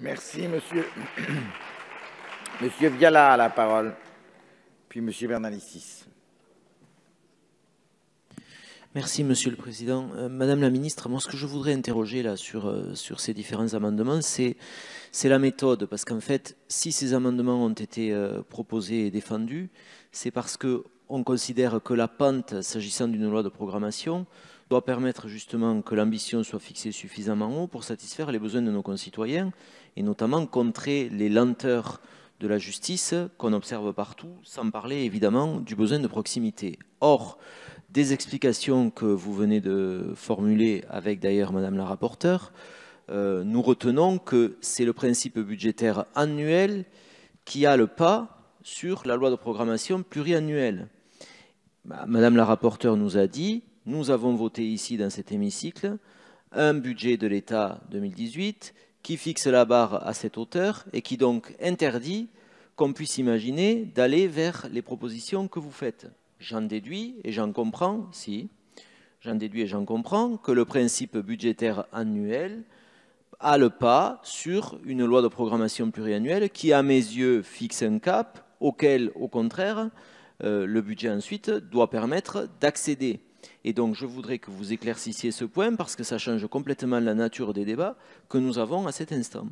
Merci, monsieur. monsieur Viala a la parole, puis monsieur Bernalicis. Merci, Monsieur le Président. Euh, madame la Ministre, moi, ce que je voudrais interroger là sur, euh, ces différents amendements, c'est la méthode. Parce qu'en fait, si ces amendements ont été euh, proposés et défendus, c'est parce qu'on considère que la pente, s'agissant d'une loi de programmation, doit permettre justement que l'ambition soit fixée suffisamment haut pour satisfaire les besoins de nos concitoyens et notamment contrer les lenteurs de la justice qu'on observe partout, sans parler évidemment du besoin de proximité. Or, des explications que vous venez de formuler avec d'ailleurs Madame la rapporteure, euh, nous retenons que c'est le principe budgétaire annuel qui a le pas sur la loi de programmation pluriannuelle. Bah, Madame la rapporteure nous a dit, nous avons voté ici dans cet hémicycle un budget de l'État 2018 qui fixe la barre à cette hauteur et qui donc interdit qu'on puisse imaginer d'aller vers les propositions que vous faites. J'en déduis et j'en comprends, si, j'en déduis et j'en comprends que le principe budgétaire annuel a le pas sur une loi de programmation pluriannuelle qui, à mes yeux, fixe un cap auquel, au contraire, euh, le budget ensuite doit permettre d'accéder. Et donc, je voudrais que vous éclaircissiez ce point parce que ça change complètement la nature des débats que nous avons à cet instant.